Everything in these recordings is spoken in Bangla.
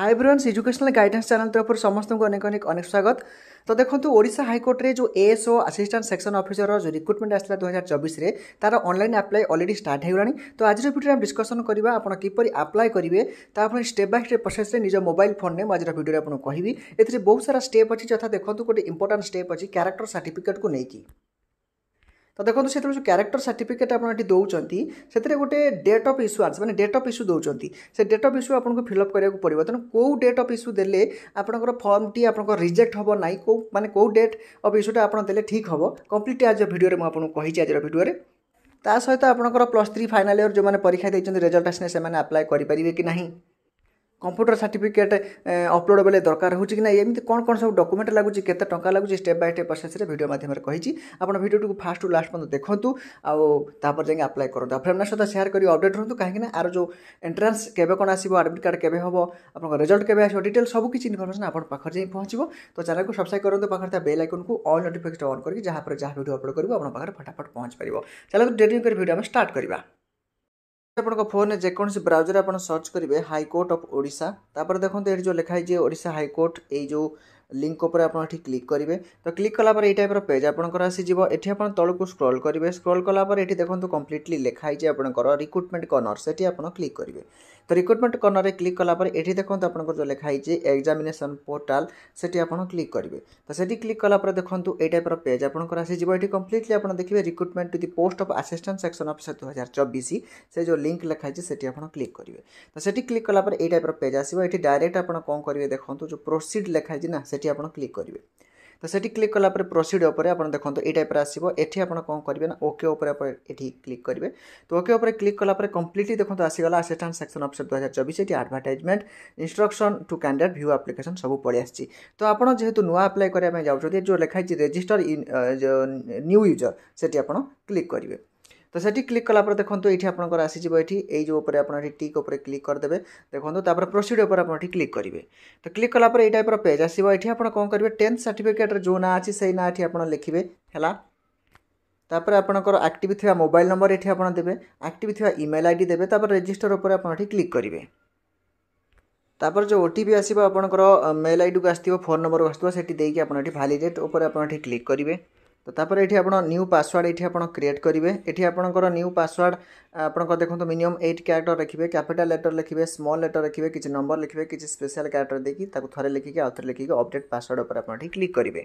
হাই ବ୍ରନ୍ସ ଏଜୁକେସନାଲ୍ ଗାଇଡାନ୍ସ ଚ୍ୟାନେଲ୍ ତରଫରୁ ସମସ୍ତଙ୍କୁ ଅନେକ ଅନେକ ଅନେକ ସ୍ୱାଗତ ତ ଦେଖନ୍ତୁ ଓଡ଼ିଶା ହାଇକୋର୍ଟରେ ଯେଉଁ ଏଏସ୍ଓ ଆସିଷ୍ଟାଣ୍ଟ ସେକ୍ସନ୍ ଅଫିସର ଯେଉଁ ରିକ୍ରୁଟମେଣ୍ଟ ଆସିଲା ଦୁଇ ହଜାର ଚବିଶରେ ତା'ର ଅନଲାଇନ୍ ଆପ୍ଲାଏ ଅଲରେଡ଼ି ଷ୍ଟାର୍ଟ ହୋଇଗଲାଣି ତ ଆଜିର ଭିଡ଼ିଓରେ ଆମେ ଡିସ୍କସନ୍ କରିବା ଆପଣ କିପରି ଆପ୍ଲାଏ କରିବେ ତା ଆପଣ ଷ୍ଟେପ୍ ବାଇ ଷ୍ଟେପ୍ ପ୍ରୋସେସ୍ରେ ନିଜ ମୋବାଇଲ୍ ଫୋନ୍ରେ ମୁଁ ଆଜିର ଭିଡ଼ିଓରେ ଆପଣଙ୍କୁ କହିବି ଏଥିରେ ବହୁତ ସାରା ଷ୍ଟେପ୍ ଅଛି ଯଥା ଦେଖନ୍ତୁ ଗୋଟେ ଇମ୍ପୋର୍ଟାଣ୍ଟ ଷ୍ଟେପ୍ ଅଛି କ୍ୟାରେକ୍ଟର ସାର୍ଟିଫିକେଟ୍କୁ ନେଇକି ତ ଦେଖନ୍ତୁ ସେଥିରେ ଯେଉଁ କ୍ୟାରେକ୍ଟର ସାର୍ଟିଫିକେଟ୍ ଆପଣ ଏଠି ଦେଉଛନ୍ତି ସେଥିରେ ଗୋଟେ ଡେଟ୍ ଅଫ୍ ଇସ୍ୟୁଆନ୍ସ ମାନେ ଡେଟ୍ ଅଫ୍ ଇସ୍ୟୁ ଦେଉଛନ୍ତି ସେ ଡେଟ୍ ଅଫ୍ ଇସ୍ୟୁ ଆପଣଙ୍କୁ ଫିଲ୍ଅପ୍ କରିବାକୁ ପଡ଼ିବ ତେଣୁ କେଉଁ ଡେଟ୍ ଅଫ୍ ଇସ୍ୟୁ ଦେଲେ ଆପଣଙ୍କର ଫର୍ମଟି ଆପଣଙ୍କ ରିଜେକ୍ଟ ହେବ ନାହିଁ କେଉଁ ମାନେ କେଉଁ ଡେଟ୍ ଅଫ୍ ଇସ୍ୟୁଟା ଆପଣ ଦେଲେ ଠିକ୍ ହେବ କମ୍ପ୍ଲିଟ୍ ଆଜିର ଭିଡ଼ିଓରେ ମୁଁ ଆପଣଙ୍କୁ କହିଛି ଆଜିର ଭିଡ଼ିଓରେ ତା ସହିତ ଆପଣଙ୍କର ପ୍ଲସ୍ ଥ୍ରୀ ଫାଇନାଲ୍ ଇୟର୍ ଯେଉଁମାନେ ପରୀକ୍ଷା ଦେଇଛନ୍ତି ରେଜଲ୍ଟ ଆସିଲେ ସେମାନେ ଆପ୍ଲାଏ କରିପାରିବେ କି ନାହିଁ কম্পুটর সার্টিফিকেট অপলোড বেলে দরকার হচ্ছে কি না এমনি কোণ কোণ সব ডকুমেন্ট লাগুচি কেতে টঙ্কা লাগুচি স্টেপ বাই স্টেপ প্রসেসরে ভিডিও মাধ্যমে কী আপনার ভিডিওটিকে ফার্স্ট টু লাস্ট পর্যন্ত দেখুন আপরে যাই আপ্লাই করতে আপনার সহ সেয়ার করে অপডেট রুহতু কাহিঁকি না আর যে এন্ট্রান্স কেবে কোণ আসব আডমিট কার্ড কেবে হব আপনার রেজল্ট কেবে আসব ডিটেল সব কিছু ইনফরমেশন আপনার পাখে যাই পৌঁছব তো চ্যানেলকে সবসক্রাইব করতে পাখে থাকা বেল আইকনকে অল নোটিফিকেশন অন করি যাহাপরে যা ভিডিও অপলোড করব আপনার পাখে ফটাফট পৌঁছ পাব চ্যানেলকে ডেটিং করে ভিডিও আমি স্টার্ট করা আপনাৰ ফোন এ যে কোন সি ব্ৰাউজাৰ আপোনাৰ সার্চ কৰিব হাই কোর্ট অফ ওড়िसा তাৰ পাৰ দেখো তেৰ যো লিখাই যে ওড়िसा হাই কোর্ট এই যো লিঙ্ক উপরে ଆପଣ ଏଠି କ୍ଲିକ୍ କରିବେ ତ କ୍ଲିକ୍ କଲାପରେ ଏଇ ଟାଇପ୍ର ପେଜ୍ ଆପଣଙ୍କର ଆସିଯିବ ଏଠି ଆପଣ ତଳକୁ ସ୍କ୍ରଲ୍ କରିବେ ସ୍କ୍ରଲ୍ କଲାପରେ ଏଠି ଦେଖନ୍ତୁ କମ୍ପ୍ଲିଟଲି ଲେଖା ହେଇଛି ଆପଣଙ୍କର ରିକ୍ରୁଟମେଣ୍ଟ କର୍ଣ୍ଣର ସେଠି ଆପଣ କ୍ଲିକ୍ କରିବେ ତ ରିକ୍ରୁଟମେଣ୍ଟ କର୍ଣ୍ଣରରେ କ୍ଲିକ୍ କଲାପରେ ଏଠି ଦେଖନ୍ତୁ ଆପଣଙ୍କର ଯେଉଁ ଲେଖା ହେଇଛି ଏକ୍ଜାମିନେସନ୍ ପୋର୍ଟାଲ ସେଠି ଆପଣ କ୍ଲିକ୍ କରିବେ ତ ସେଠି କ୍ଲିକ୍ କଲାପରେ ଦେଖନ୍ତୁ ଏଇ ଟାଇପ୍ର ପେଜ୍ ଆପଣଙ୍କର ଆସିଯିବ ଏଠି କମ୍ପ୍ଲିଟଲି ଆପଣ ଦେଖିବେ recruitment to the post of assistant section officer ଦୁଇ ହଜାର ଚବିଶ ସେ ଯେଉଁ ଲିଙ୍କ୍ ଲେଖା ହେଇଛି ସେଠି ଆପଣ କ୍ଲିକ୍ କରିବେ ତ ସେଠି କ୍ଲିକ୍ କଲାପରେ ଏଇ ଟାଇପ୍ର ପେଜ୍ ଆସିବ ଏଠି ଡାଇରେକ୍ଟ ଆପଣ କ'ଣ କରିବେ ଦେଖନ୍ତୁ ଯେଉଁ ପ୍ରୋସିଡ଼ ଲେଖା ହେଇଛି ନା সেটি আপনার ক্লিক করবে তো সেটি ক্লিক কলাপরে প্রোসিড উপরে আপনার দেখুন এই টাইপের আসব এটি আপনার কম করবে না ওকে উপরে এটি ক্লিক করবে তো ওকে উপরে ক্লিক কলাপরে কমপ্লিটলি দেখুন আসিগলা আসিষ্টাট সেকশন অফিসর দুই হাজার চবিশ এটি advertisement instruction to candidate view application সব পড়ে আসছি তো আপনার যেহেতু নূয়া আপ্লাই করা যাচ্ছেন যে লেখা হয়েছে রেজিষ্টর নিউ ইউজর সেটি আপনার ক্লিক করবে ତ ସେଠି କ୍ଲିକ୍ କଲାପରେ ଦେଖନ୍ତୁ ଏଇଠି ଆପଣଙ୍କର ଆସିଯିବ ଏଠି ଏଇ ଯେଉଁ ଉପରେ ଆପଣ ଏଠି ଟିକ୍ ଉପରେ କ୍ଲିକ୍ କରିଦେବେ ଦେଖନ୍ତୁ ତାପରେ ପ୍ରୋସିଡ଼ ଉପରେ ଆପଣ ଏଠି କ୍ଲିକ୍ କରିବେ ତ କ୍ଲିକ୍ କଲାପରେ ଏଇ ଟାଇପ୍ର ପେଜ୍ ଆସିବ ଏଠି ଆପଣ କ'ଣ କରିବେ ଟେନ୍ଥ ସାର୍ଟିଫିକେଟ୍ର ଯେଉଁ ନାଁ ଅଛି ସେଇ ନାଁ ଏଠି ଆପଣ ଲେଖିବେ ହେଲା ତାପରେ ଆପଣଙ୍କର ଆକ୍ଟିଭ୍ ଥିବା ମୋବାଇଲ୍ ନମ୍ବର ଏଠି ଆପଣ ଦେବେ ଆକ୍ଟିଭ୍ ଥିବା ଇମେଲ୍ ଆଇ ଡ଼ି ଦେବେ ତାପରେ ରେଜିଷ୍ଟର ଉପରେ ଆପଣ ଏଠି କ୍ଲିକ୍ କରିବେ ତାପରେ ଯେଉଁ ଓ ଟି ପି ଆସିବ ଆପଣଙ୍କର ମେଲ୍ ଆଇଡ଼ିକୁ ଆସିଥିବ ଫୋନ୍ ନମ୍ବରକୁ ଆସିଥିବ ସେଠି ଦେଇକି ଆପଣ ଏଠି ଭାଲିଡ଼େଟ୍ ଉପରେ ଆପଣ ଏଠି କ୍ଲିକ୍ କରିବେ তো তারপরে এটি আপনার নিউ পাসওয়ার্ড এটি আপনার ক্রিয়েট করবে এটি আপনার নিউ পাসওয়ার্ড আপনার দেখুন মিনিমম এইট ক্যারেক্টর রাখবে ক্যাপিটাল লেটর লিখবে স্মল লেটর রাখবে কিছু নম্বর লিখবে কিছু স্পেশাল ক্যারেক্টর দেখি তাকে থরে লিখিকি আউথরে লিখিকি অপডেট পাসওয়ার্ড উপরে আপনার ক্লিক করবে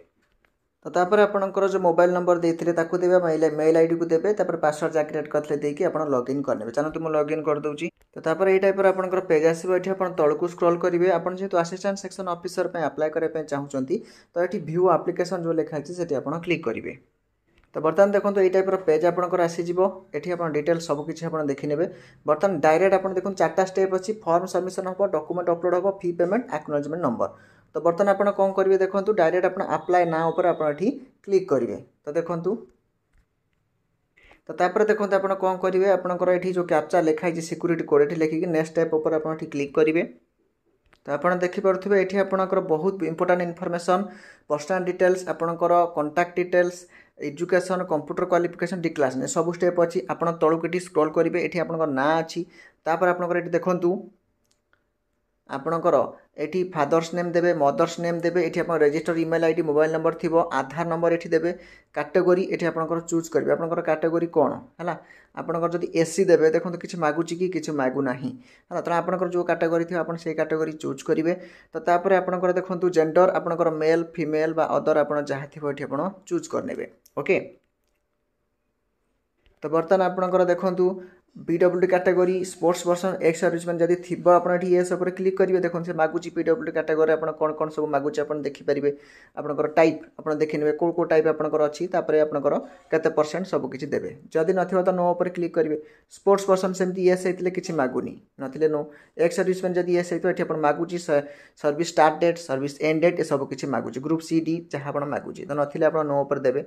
ତ ତାପରେ ଆପଣଙ୍କର ଯେଉଁ ମୋବାଇଲ୍ ନମ୍ବର ଦେଇଥିଲେ ତାକୁ ଦେବେ ମେଲ୍ ମେଲ୍ ଆଇଡ଼ିକୁ ଦେବେ ତାପରେ ପାସୱାର୍ଡ଼ ଯାହା କ୍ରିଏଟ୍ କରିଥିଲେ ଦେଇକି ଆପଣ ଲଗ୍ଇନ୍ କରିନେବେ ଚାଲନ୍ତୁ ମୁଁ ଲଗ୍ଇନ୍ କରିଦେଉଛି ତ ତାପରେ ଏଇ ଟାଇପ୍ର ଆପଣଙ୍କର ପେଜ୍ ଆସିବ ଏଠି ଆପଣ ତଳକୁ ସ୍କ୍ରଲ୍ କରିବେ ଆପଣ ଯେହେତୁ ଆସିଷ୍ଟାଣ୍ଟ ସେକ୍ସନ୍ ଅଫିସର ପାଇଁ ଆପ୍ଲାଏ କରିବା ପାଇଁ ଚାହୁଁଛନ୍ତି ତ ଏଠି ଭ୍ୟୁ ଆପ୍ଲିକେସନ୍ ଯେଉଁ ଲେଖା ଅଛି ସେଠି ଆପଣ କ୍ଲିକ୍ କରିବେ তো বর্তমান দেখুন এই টাইপর পেজ আপনার আসিযোগ এটি আপনার ডিটেল সবুকিছি আপনার দেখিনেবে বর্তমান ডাইরেক্ট আপনার দেখুন চারটা স্টেপ অছি ফর্ম সবমিশন হব ডকুমেন্ট অপলোড হব ফি পেমেন্ট আকনোলেজমেন্ট নম্বর তো বর্তমান আপনার কম করবে দেখুন ডাইরেক্ট আপনার আপ্লাই না উপরে আপনার এটি ক্লিক করবে তো দেখুন তো তাপরে দেখুন আপনার কম করবে আপনার এটি যে ক্যাপচা লেখা হয়েছে সিকুরিটি কোড এটি লেখিকি নেক্সট টাইপ উপরে আপনার এটি ক্লিক করবে তো আপনার দেখিপারে এটি আপনার বহুত ইম্পর্টাট ইনফরমেসন পর্সনাল ডিটেলস আপনার contact details education computer qualification declaration ସବୁ ଷ୍ଟେପ୍ ଅଛି ଆପଣ ତଳକୁ ଏଠି ସ୍କ୍ରଲ୍ କରିବେ ଏଠି ଆପଣଙ୍କର ନାଁ ଅଛି ତାପରେ ଆପଣଙ୍କର ଏଠି ଦେଖନ୍ତୁ ଆପଣଙ୍କର ଏଠି ଫାଦର୍ସ ନେମ୍ ଦେବେ ମଦର୍ସ ନେମ୍ ଦେବେ ଏଠି ଆପଣ register email I D mobile number ଥିବ ଆଧାର ନମ୍ବର ଏଠି ଦେବେ କାଟେଗୋରୀ ଏଠି ଆପଣଙ୍କର ଚୁଜ୍ କରିବେ ଆପଣଙ୍କର କାଟେଗୋରୀ କ'ଣ ହେଲା ଆପଣଙ୍କର ଯଦି ଏସ୍ସି ଦେବେ ଦେଖନ୍ତୁ କିଛି ମାଗୁଛି କି କିଛି ମାଗୁନାହିଁ ହେଲା ତେଣୁ ଆପଣଙ୍କର ଯେଉଁ କାଟେଗୋରୀ ଥିବ ଆପଣ ସେଇ କାଟେଗୋରୀ ଚୁଜ୍ କରିବେ ତ ତାପରେ ଆପଣଙ୍କର ଦେଖନ୍ତୁ ଜେଣ୍ଡର ଆପଣଙ୍କର ମେଲ୍ ଫିମେଲ୍ ବା ଅଦର ଆପଣ ଯାହା ଥିବ ଏଠି ଆପଣ ଚୁଜ୍ କରିନେବେ ଓକେ ତ ବର୍ତ୍ତମାନ ଆପଣଙ୍କର ଦେଖନ୍ତୁ ବି W category sports person ex serviceman ଯଦି ଥିବ ଆପଣ ଏଠି ଏସ୍ ଉପରେ କ୍ଲିକ୍ କରିବେ ଦେଖନ୍ତୁ ସେ ମାଗୁଛି ପି ଡବ୍ଲ୍ୟୁ କାଟାଗୋରୀ ଆପଣ କ'ଣ କ'ଣ ସବୁ ମାଗୁଛି ଆପଣ ଦେଖିପାରିବେ ଆପଣଙ୍କର ଟାଇପ୍ ଆପଣ ଦେଖିନେବେ କେଉଁ କେଉଁ ଟାଇପ୍ ଆପଣଙ୍କର ଅଛି ତାପରେ ଆପଣଙ୍କର କେତେ ପରସେଣ୍ଟ ସବୁ କିଛି ଦେବେ ଯଦି ନଥିବ ତ ନୋ ଉପରେ କ୍ଲିକ୍ କରିବେ ସ୍ପୋର୍ଟସ୍ ପର୍ସନ୍ ସେମିତି ଏସ୍ ହେଇଥିଲେ କିଛି ମାଗୁନି ନଥିଲେ ନୋ ଏକ୍ ସର୍ଭିସ୍ ମ୍ୟାନ୍ ଯଦି ଏସ୍ ହେଇଥିବ ଏଠି ଆପଣ ମାଗୁଛି service start date service end date ଏସବୁ କିଛି ମାଗୁଛି ଗ୍ରୁପ୍ ସି ଡି ଯାହା ଆପଣ ମାଗୁଛି ତ ନଥିଲେ ଆପଣ ନୋ ଉପରେ ଦେବେ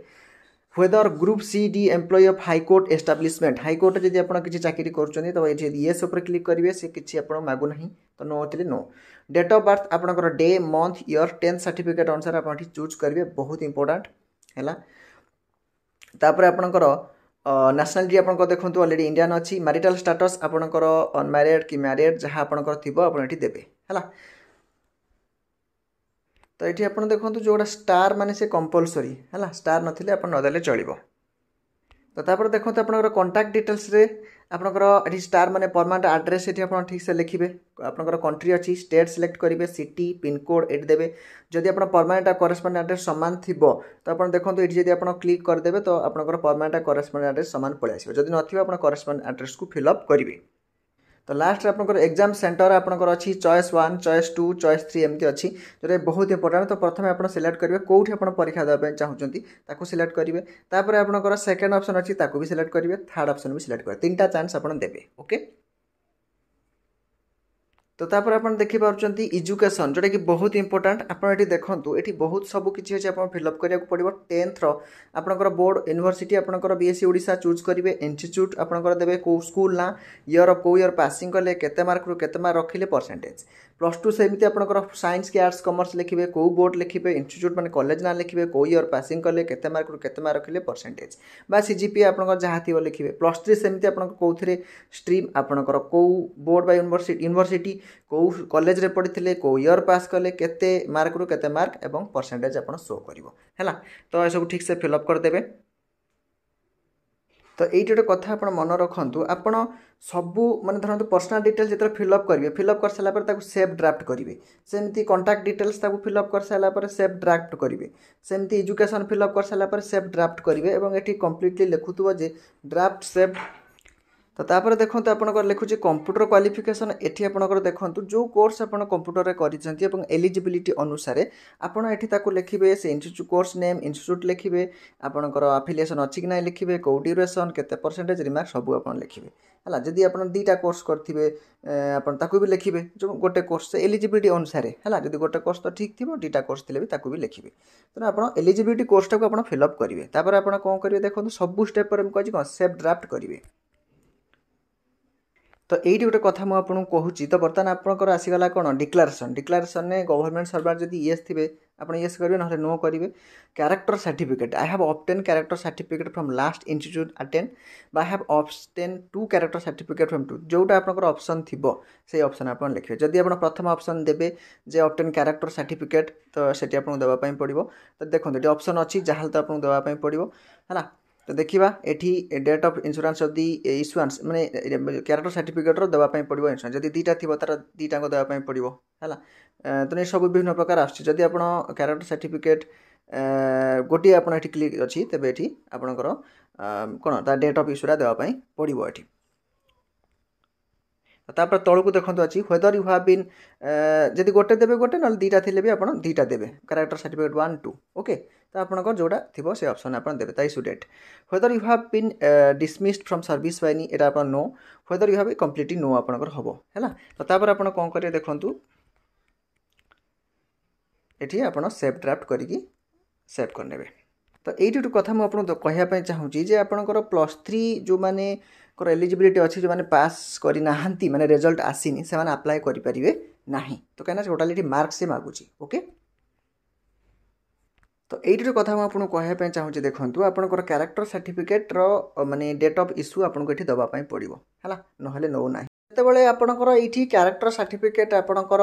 whether group C D employee of high court establishment ହାଇକୋର୍ଟରେ ଯଦି ଆପଣ କିଛି ଚାକିରି କରୁଛନ୍ତି ତ ଏଠି ଯଦି ୟେସ୍ ଉପରେ କ୍ଲିକ୍ କରିବେ ସେ କିଛି ଆପଣ ମାଗୁନାହିଁ ତ ନୋ ଥିଲେ ନୋ ଡେଟ୍ ଅଫ୍ ବାର୍ଥ ଆପଣଙ୍କର day month year tenth certificate ଅନୁସାରେ ଆପଣ ଏଠି ଚୁଜ୍ କରିବେ ବହୁତ ଇମ୍ପୋର୍ଟାଣ୍ଟ ହେଲା ତାପରେ ଆପଣଙ୍କର ନ୍ୟାସନାଲିଟି ଆପଣଙ୍କର ଦେଖନ୍ତୁ ଅଲରେଡ଼ି ଇଣ୍ଡିଆନ୍ ଅଛି ମ୍ୟାରିଟାଲ୍ ଷ୍ଟାଟସ୍ ଆପଣଙ୍କର ଅନମ୍ୟାରେଡ଼୍ କି ମ୍ୟାରେଡ଼୍ ଯାହା ଆପଣଙ୍କର ଥିବ ଆପଣ ଏଠି ଦେବେ ହେଲା ତ ଏଠି ଆପଣ ଦେଖନ୍ତୁ ଯେଉଁଗୁଡ଼ା ଷ୍ଟାର୍ ମାନେ ସେ କମ୍ପଲସରି ହେଲା ଷ୍ଟାର୍ ନଥିଲେ ଆପଣ ନଦେଲେ ଚଳିବ ତ ତାପରେ ଦେଖନ୍ତୁ ଆପଣଙ୍କର କଣ୍ଟାକ୍ଟ ଡିଟେଲ୍ସରେ ଆପଣଙ୍କର ଏଠି ଷ୍ଟାର୍ ମାନେ ପରମାନେଣ୍ଟ ଆଡ୍ରେସ୍ ଏଠି ଆପଣ ଠିକ୍ସେ ଲେଖିବେ ଆପଣଙ୍କର କଣ୍ଟ୍ରି ଅଛି ଷ୍ଟେଟ୍ ସିଲେକ୍ଟ କରିବେ ସିଟି ପିନ୍କୋଡ଼୍ ଏଠି ଦେବେ ଯଦି ଆପଣ ପରମାନେଣ୍ଟ ଆଉ କରେସ୍ପଣ୍ଡେଣ୍ଟ ଆଡ୍ରେସ୍ ସମାନ ଥିବ ତ ଆପଣ ଦେଖନ୍ତୁ ଏଠି ଯଦି ଆପଣ କ୍ଲିକ୍ କରିଦେବେ ତ ଆପଣଙ୍କର ପରମାନେଣ୍ଟ ଆଉ କରେସ୍ପଣ୍ଡେଣ୍ଟ ଆଡ୍ରେସ୍ ସମାନ ପଳାଇ ଆସିବ ଯଦି ନଥିବ ଆପଣ କରେସ୍ପଣ୍ଡେଣ୍ଟ ଆଡ୍ରେସ୍କୁ ଫିଲ୍ଅପ୍ କରିବେ ତ ଲାଷ୍ଟରେ ଆପଣଙ୍କର ଏକ୍ଜାମ୍ ସେଣ୍ଟର ଆପଣଙ୍କର ଅଛି choice one choice two choice three ଏମିତି ଅଛି ଯେଉଁଟା ବହୁତ ଇମ୍ପୋର୍ଟାଣ୍ଟ ତ ପ୍ରଥମେ ଆପଣ ସିଲେକ୍ଟ କରିବେ କେଉଁଠି ଆପଣ ପରୀକ୍ଷା ଦେବା ପାଇଁ ଚାହୁଁଛନ୍ତି ତାକୁ ସିଲେକ୍ଟ କରିବେ ତାପରେ ଆପଣଙ୍କର ସେକେଣ୍ଡ ଅପସନ୍ ଅଛି ତାକୁ ବି ସିଲେକ୍ଟ କରିବେ ଥାର୍ଡ଼ ଅପ୍ସନ୍ ବି ସିଲେକ୍ଟ କରିବେ ତିନିଟା ଚାନ୍ସ ଆପଣ ଦେବେ ଓକେ ତ ତାପରେ ଆପଣ ଦେଖିପାରୁଛନ୍ତି ଇଜୁକେସନ୍ ଯେଉଁଟାକି ବହୁତ ଇମ୍ପୋର୍ଟାଣ୍ଟ ଆପଣ ଏଠି ଦେଖନ୍ତୁ ଏଠି ବହୁତ ସବୁ କିଛି ଅଛି ଆପଣ ଫିଲ୍ଅପ୍ କରିବାକୁ ପଡ଼ିବ ଟେନ୍ଥର ଆପଣଙ୍କର ବୋର୍ଡ଼ ୟୁନିଭର୍ସିଟି ଆପଣଙ୍କର B S C Odisha choose କରିବେ ଇନଷ୍ଟିଚ୍ୟୁଟ୍ ଆପଣଙ୍କର ଦେବେ କେଉଁ ସ୍କୁଲ୍ ନା ଇୟର୍ ଅଫ୍ କେଉଁ ଇୟର୍ ପାସିଂ କଲେ କେତେ ମାର୍କରୁ କେତେ ମାର୍କ ରଖିଲେ ପରସେଣ୍ଟେଜ୍ ପ୍ଲସ୍ ଟୁ ସେମିତି ଆପଣଙ୍କର ସାଇନ୍ସ କି ଆର୍ଟ୍ସ କମର୍ସ ଲେଖିବେ କେଉଁ ବୋର୍ଡ଼ ଲେଖିବେ ଇନଷ୍ଟିଚ୍ୟୁଟ୍ ମାନେ କଲେଜ ନାଁ ଲେଖିବେ କେଉଁ ଇୟର୍ ପାସିଂ କଲେ କେତେ ମାର୍କରୁ କେତେ ମାର୍କ ରଖିଲେ ପରସେଣ୍ଟେଜ୍ ବା ସି ଜି ପି ଆପଣଙ୍କର ଯାହା ଥିବ ଲେଖିବେ ପ୍ଲସ୍ ଥ୍ରୀ ସେମିତି ଆପଣଙ୍କ କେଉଁଥିରେ ଷ୍ଟ୍ରିମ୍ ଆପଣଙ୍କର କେଉଁ ବୋର୍ଡ଼ ବା ୟୁନିଭର୍ସିଟି ୟୁନିଭର୍ସିଟି କେଉଁ କଲେଜରେ ପଢ଼ିଥିଲେ କେଉଁ ଇୟର୍ ପାସ୍ କଲେ କେତେ ମାର୍କରୁ କେତେ ମାର୍କ ଏବଂ ପରସେଣ୍ଟେଜ୍ ଆପଣ ସୋ କରିବ ହେଲା ତ ଏସବୁ ଠିକ୍ସେ ଫିଲ୍ଅପ୍ କରିଦେବେ ତ ଏଇଠି ଗୋଟେ କଥା ଆପଣ ମନେ ରଖନ୍ତୁ ଆପଣ ସବୁ ମାନେ ଧରନ୍ତୁ ପର୍ସନାଲ୍ ଡିଟେଲ୍ସ ଯେତେବେଳେ ଫିଲଅପ୍ କରିବେ ଫିଲଅପ୍ କରିସାରିଲା ପରେ ତାକୁ ସେଫ୍ ଡ୍ରାଫ୍ଟ କରିବେ ସେମିତି କଣ୍ଟାକ୍ଟ ଡିଟେଲ୍ସ ତାକୁ ଫିଲଅପ୍ କରିସାରିଲା ପରେ ସେଫ୍ ଡ୍ରାଫ୍ଟ କରିବେ ସେମିତି ଏଜୁକେସନ୍ ଫିଲଅପ୍ କରିସାରିଲା ପରେ ସେଫ୍ ଡ୍ରାଫ୍ଟ କରିବେ ଏବଂ ଏଠି କମ୍ପ୍ଲିଟଲି ଲେଖୁଥିବ ଯେ ଡ୍ରାଫ୍ଟ ସେଫ୍ ତ ତାପରେ ଦେଖନ୍ତୁ ଆପଣଙ୍କର ଲେଖୁଛି କମ୍ପ୍ୟୁଟର କ୍ୱାଲିଫିକେସନ୍ ଏଠି ଆପଣଙ୍କର ଦେଖନ୍ତୁ ଯେଉଁ କୋର୍ସ ଆପଣ କମ୍ପ୍ୟୁଟରରେ କରିଛନ୍ତି ଏବଂ ଏଲିଜିବିଲିଟି ଅନୁସାରେ ଆପଣ ଏଠି ତାକୁ ଲେଖିବେ ସେ ଇନଷ୍ଟିଚ୍ୟୁଟ୍ କୋର୍ସ ନେମ୍ ଇନଷ୍ଟିଚ୍ୟୁଟ୍ ଲେଖିବେ ଆପଣଙ୍କର ଆଫିଲିଏସନ୍ ଅଛି କି ନାହିଁ ଲେଖିବେ କେଉଁ ଡ୍ୟୁରେସନ୍ କେତେ ପରସେଣ୍ଟେଜ୍ ରିମାର୍କ ସବୁ ଆପଣ ଲେଖିବେ ହେଲା ଯଦି ଆପଣ ଦୁଇଟା କୋର୍ସ କରିଥିବେ ଆପଣ ତାକୁ ବି ଲେଖିବେ ଯେଉଁ ଗୋଟେ କୋର୍ସ ଏଲିଜିବିଲିଟି ଅନୁସାରେ ହେଲା ଯଦି ଗୋଟେ କୋର୍ସ ତ ଠିକ୍ ଥିବ ଦୁଇଟା କୋର୍ସ ଥିଲେ ବି ତାକୁ ବି ଲେଖିବେ ତେଣୁ ଆପଣ ଏଲିଜିବିଲିଟି କୋର୍ସଟାକୁ ଆପଣ ଫିଲ୍ଅପ୍ କରିବେ ତାପରେ ଆପଣ କ'ଣ କରିବେ ଦେଖନ୍ତୁ ସବୁ ଷ୍ଟେପ୍ରେ ମୁଁ କହିଛି କ'ଣ ସେଫ୍ ଡ୍ରାଫ୍ଟ କରିବେ ତ ଏଇଠି ଗୋଟେ କଥା ମୁଁ ଆପଣଙ୍କୁ କହୁଛି ତ ବର୍ତ୍ତମାନ ଆପଣଙ୍କର ଆସିଗଲା କ'ଣ ଡିକ୍ଲାରେସନ୍ ଡିକ୍ଲାରେସନ୍ରେ ଗଭର୍ଣ୍ଣମେଣ୍ଟ ସର୍ଭାର ଯଦି ଇଏସ୍ ଥିବେ ଆପଣ ଇଏସ୍ କରିବେ ନହେଲେ ନୋ କରିବେ character certificate I have obtained character certificate from last institute attended ବା I have obtained two character certificate from two ଯେଉଁଟା ଆପଣଙ୍କର ଅପସନ୍ ଥିବ ସେଇ ଅପସନ୍ ଆପଣ ଲେଖିବେ ଯଦି ଆପଣ ପ୍ରଥମ ଅପସନ୍ ଦେବେ ଯେ ଅପ୍ଟେନ୍ କ୍ୟାରେକ୍ଟର ସାର୍ଟିଫିକେଟ୍ ତ ସେଠି ଆପଣଙ୍କୁ ଦେବା ପାଇଁ ପଡ଼ିବ ତ ଦେଖନ୍ତୁ ଏଠି ଅପସନ୍ ଅଛି ଯାହା ହେଲେ ତ ଆପଣଙ୍କୁ ଦେବା ପାଇଁ ପଡ଼ିବ ହେଲା ତ ଦେଖିବା ଏଠି ଡେଟ୍ ଅଫ୍ ଇନ୍ସୁରାନ୍ସ ଯଦି ଇସ୍ୟୁଆନ୍ସ ମାନେ କ୍ୟାରେକ୍ଟର ସାର୍ଟିଫିକେଟ୍ର ଦେବା ପାଇଁ ପଡ଼ିବ ଇନ୍ସୁରାନ୍ସ ଯଦି ଦୁଇଟା ଥିବ ତା'ର ଦୁଇଟାଙ୍କ ଦେବା ପାଇଁ ପଡ଼ିବ ହେଲା ତେଣୁ ଏସବୁ ବିଭିନ୍ନ ପ୍ରକାର ଆସୁଛି ଯଦି ଆପଣ କ୍ୟାରେକ୍ଟର ସାର୍ଟିଫିକେଟ୍ ଗୋଟିଏ ଆପଣ ଏଠି କ୍ଲିକ୍ ଅଛି ତେବେ ଏଠି ଆପଣଙ୍କର କ'ଣ ତା ଡେଟ୍ ଅଫ୍ ଇସ୍ୟୁଟା ଦେବା ପାଇଁ ପଡ଼ିବ ଏଠି ତାପରେ ତଳକୁ ଦେଖନ୍ତୁ ଅଛି ହ୍ୱେଦର୍ ୟୁ ହାଭ୍ ବିନ୍ ଯଦି ଗୋଟେ ଦେବେ ଗୋଟେ ନହେଲେ ଦୁଇଟା ଥିଲେ ବି ଆପଣ ଦୁଇଟା ଦେବେ character certificate one two okay ତ ଆପଣଙ୍କର ଯେଉଁଟା ଥିବ ସେ ଅପସନ୍ ଆପଣ ଦେବେ ତା issue date whether you have been dismissed from service by any ଏଇଟା ଆପଣ no whether you have completely no ଆପଣଙ୍କର ହେବ ହେଲା ତ ତାପରେ ଆପଣ କ'ଣ କରିବେ ଦେଖନ୍ତୁ ଏଠି ଆପଣ ସେଭ୍ ଡ୍ରାଫ୍ଟ କରିକି ସେଭ୍ କରିନେବେ ତ ଏଇଠି ଗୋଟେ କଥା ମୁଁ ଆପଣଙ୍କୁ କହିବା ପାଇଁ ଚାହୁଁଛି ଯେ ଆପଣଙ୍କର ପ୍ଲସ୍ ଥ୍ରୀ ଯେଉଁମାନେଙ୍କର ଏଲିଜିବିଲିଟି ଅଛି ଯେଉଁମାନେ ପାସ୍ କରିନାହାନ୍ତି ମାନେ ରେଜଲ୍ଟ ଆସିନି ସେମାନେ ଆପ୍ଲାଏ କରିପାରିବେ ନାହିଁ ତ କାହିଁକିନା ସେ ଟୋଟାଲିଟି ମାର୍କ ସେ ମାଗୁଛି ଓକେ ତ ଏଇଠି ଗୋଟେ କଥା ମୁଁ ଆପଣଙ୍କୁ କହିବା ପାଇଁ ଚାହୁଁଛି ଦେଖନ୍ତୁ ଆପଣଙ୍କର କ୍ୟାରେକ୍ଟର ସାର୍ଟିଫିକେଟ୍ର ମାନେ ଡେଟ୍ ଅଫ୍ ଇସ୍ୟୁ ଆପଣଙ୍କୁ ଏଠି ଦେବା ପାଇଁ ପଡ଼ିବ ହେଲା ନହେଲେ ନେଉନାହିଁ যেতবে আপনার এইটি ক্যারেক্টর সার্টিফিকেট আপনার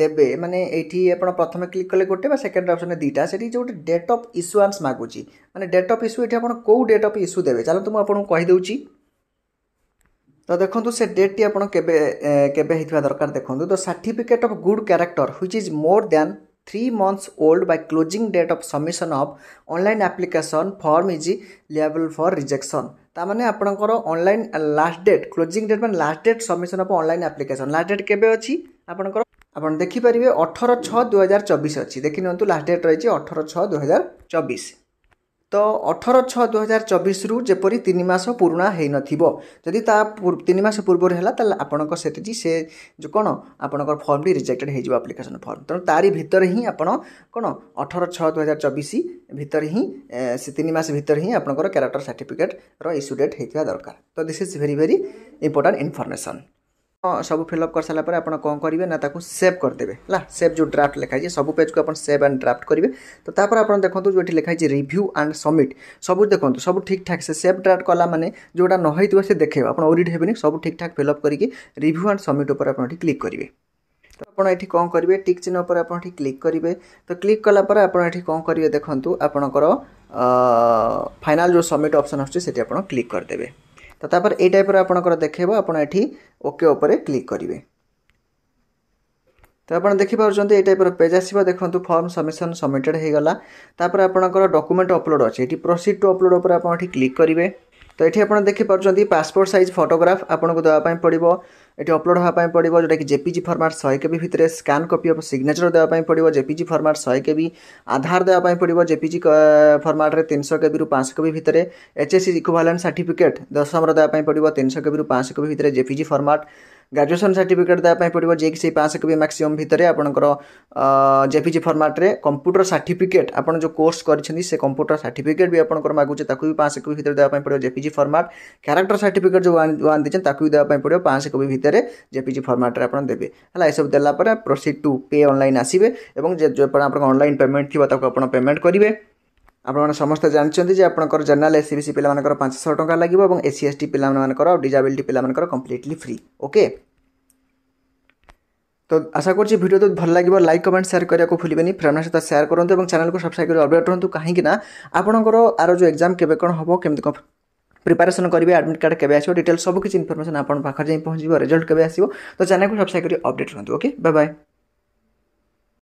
দেবে মানে এইটি আপনার প্রথমে ক্লিক কলে গোটে বা সেকেন্ড অপশনে দুইটা সেটি যে ডেট অফ ইস্যুয়ান্স মাগুছি মানে ডেট অফ ইস্যু এটি আপনার কেউ ডেট অফ ইস্যু দেবে চালু মু আপনার কহিদেছি তো দেখুন সে ডেটটি আপনার কেবে কেবে হয়ে দরকার দেখুন তো certificate of good character which is more than three months old by closing date of submission of online application form is liable for rejection ତାମାନେ ଆପଣଙ୍କର online last date closing date ମାନେ last date submission of online application last date କେବେ ଅଛି ଆପଣଙ୍କର ଆପଣ ଦେଖିପାରିବେ ଅଠର ଛଅ ଦୁଇହଜାର ଚବିଶ ଅଛି ଦେଖିନିଅନ୍ତୁ ଲାଷ୍ଟ ଡେଟ୍ ରହିଛି ଅଠର ଛଅ ଦୁଇହଜାର ଚବିଶ ତ ଅଠର ଛଅ ଦୁଇହଜାର ଚବିଶରୁ ଯେପରି ତିନି ମାସ ପୁରୁଣା ହୋଇନଥିବ ଯଦି ତା ତିନି ମାସ ପୂର୍ବରୁ ହେଲା ତାହେଲେ ଆପଣଙ୍କ ସେତିକି ସେ ଯେଉଁ କ'ଣ ଆପଣଙ୍କର ଫର୍ମଟି ରିଜେକ୍ଟେଡ଼ ହୋଇଯିବ ଆପ୍ଲିକେସନ୍ ଫର୍ମ ତେଣୁ ତାରି ଭିତରେ ହିଁ ଆପଣ କ'ଣ ଅଠର ଛଅ ଦୁଇହଜାର ଚବିଶ ଭିତରେ ହିଁ ସେ ତିନି ମାସ ଭିତରେ ହିଁ ଆପଣଙ୍କର କ୍ୟାରେକ୍ଟର ସାର୍ଟିଫିକେଟ୍ର ଇସ୍ୟୁ ଡେଟ୍ ହୋଇଥିବା ଦରକାର ତ this is very very important information ସବୁ ଫିଲ୍ଅପ୍ କରିସାରିଲା ପରେ ଆପଣ କ'ଣ କରିବେ ନା ତାକୁ ସେଭ୍ କରିଦେବେ ହେଲା ସେଭ୍ ଯେଉଁ ଡ୍ରାଫ୍ଟ ଲେଖାହେଇଛି ସବୁ ପେଜ୍କୁ ଆପଣ ସେଭ୍ ଆଣ୍ଡ ଡ୍ରାଫ୍ଟ କରିବେ ତ ତାପରେ ଆପଣ ଦେଖନ୍ତୁ ଯେଉଁଠି ଲେଖାହେଇଛି ରିଭ୍ୟୁ ଆଣ୍ଡ ସବମିଟ୍ ସବୁ ଦେଖନ୍ତୁ ସବୁ ଠିକ୍ ଠାକ୍ ସେ ସେଭ୍ ଡ୍ରାଫ୍ଟ କଲା ମାନେ ଯେଉଁଟା ନ ହେଇଥିବ ସେ ଦେଖେଇବ ଆପଣ ଓରିଟ୍ ହେବେନି ସବୁ ଠିକ୍ ଠାକ୍ ଫିଲ୍ଅପ୍ କରିକି ରିଭ୍ୟୁ ଆଣ୍ଡ ସବମିଟ୍ ଉପରେ ଆପଣ ଏଠି କ୍ଲିକ୍ କରିବେ ତ ଆପଣ ଏଠି କ'ଣ କରିବେ ଟିକ୍ ଚିହ୍ନ ଉପରେ ଆପଣ ଏଠି କ୍ଲିକ୍ କରିବେ ତ କ୍ଲିକ୍ କଲା ପରେ ଆପଣ ଏଠି କ'ଣ କରିବେ ଦେଖନ୍ତୁ ଆପଣଙ୍କର ଫାଇନାଲ୍ ଯେଉଁ ସବମିଟ୍ ଅପସନ୍ ଆସୁଛି ସେଠି ଆପଣ କ୍ଲିକ୍ କରିଦେବେ ତ ତାପରେ ଏଇ ଟାଇପ୍ର ଆପଣଙ୍କର ଦେଖେଇବ ଆପଣ ଏଠି ଓକେ ଉପରେ କ୍ଲିକ୍ କରିବେ ତ ଆପଣ ଦେଖିପାରୁଛନ୍ତି ଏଇ ଟାଇପ୍ର ପେଜ୍ ଆସିବ ଦେଖନ୍ତୁ ଫର୍ମ ସବମିସନ୍ ସବମିଟେଡ଼୍ ହୋଇଗଲା ତାପରେ ଆପଣଙ୍କର ଡକୁମେଣ୍ଟ ଅପଲୋଡ଼୍ ଅଛି ଏଠି ପ୍ରୋସିଡ଼୍ ଟୁ ଅପଲୋଡ଼୍ ଉପରେ ଆପଣ ଏଠି କ୍ଲିକ୍ କରିବେ তো এটি আপনার দেখিপারুচ্ছেন পাসপোর্ট সাইজ ফটোগ্রাফ আপনার দেওয়া পড়ব এটি অপলোড হওয়া পড়ব যেটা কি জেপিজি ফর্মাট শহে কেবি ভিতরে স্কান কপি সিগনেচর দেওয়া পড়ব জেপিজি ফর্মাট শহে কেবি আধার দেওয়া পড়ব জেপিজি ফর্মাটে তিনশো কেবি রু পাঁচশো কেবি ভিতরে এচএসসি ইকুভালেন্ট সার্টিফিকেট দশমর দেওয়া পড়ব তিনশো কেবি রু পাঁচশো কেবি ভিতরে জেপিজি ফর্মাট ଗ୍ରାଜୁଏସନ୍ ସାର୍ଟିଫିକେଟ୍ ଦେବା ପାଇଁ ପଡ଼ିବ ଯିଏକି ସେଇ ପାଞ୍ଚଶହ କୋବି ମ୍ୟାକ୍ସିମମ୍ ଭିତରେ ଆପଣଙ୍କର ଜେପିଜି ଫର୍ମାଟ୍ରେ କମ୍ପ୍ୟୁଟର ସାର୍ଟିଫିକେଟ୍ ଆପଣ ଯେଉଁ କୋର୍ସ କରିଛନ୍ତି ସେ କମ୍ପ୍ୟୁଟର ସାର୍ଟିଫିକେଟ୍ ବି ଆପଣଙ୍କର ମାଗୁଛି ତାକୁ ବି ପାଞ୍ଚଶହ କୋବି ଭିତରେ ଦେବା ପାଇଁ ପଡ଼ିବ ଜେପିଜି ଫର୍ମାଟ୍ କ୍ୟାରେକ୍ଟର ସାର୍ଟିଫିକେଟ୍ ଯେଉଁ ୱାନ୍ ଦେଇଛନ୍ତି ତାକୁ ବି ଦେବା ପାଇଁ ପଡ଼ିବ ପାଞ୍ଚଶହ କେବି ଭିତରେ ଜେପିଜି ଫର୍ମାଟ୍ରେ ଆପଣ ଦେବେ ହେଲା ଏସବୁ ଦେଲା ପରେ ପ୍ରୋସିଡ଼ ଟୁ ପେ ଅନଲାଇନ୍ ଆସିବେ ଏବଂ ଯେପଟେ ଆପଣଙ୍କ ଅନଲାଇନ୍ ପେମେଣ୍ଟ ଥିବ ତାକୁ ଆପଣ ପେମେଣ୍ଟ କରିବେ আপনার সমস্তে জাঁচান যে আপনার জেনারেল এসসি বিসি পিলার পাঁচশহ টাকা লাগবে এবং এসসি এসটি পিলার ডিজাবিলিটি পিলার কমপ্লিটলি ফ্রি ওকে তো আশা করছি ভিডিও তো ভাল লাগবে লাইক কমেন্ট সেয়ার করা ভুলবেনি ফ্রেন্ডের সাথে সেয়ার করতে এবং চ্যানেলকে সবসক্রাইব করে অপডেট রুহতু কাহিঁকি না আপনার আর যে এক্সাম কেবে কোণ হব কেমতি কোণ প্রিপারেসন করবে আডমিট কার্ড কেবে আসবে ডিটেল সবকিছু ইনফরমেশন আপনার পাখে যাই পৌঁছব রেজল্ট কেবে আসব তো চ্যানেলকে সবসক্রাইব করে অপডেট রুহতু ওকে বাই বাই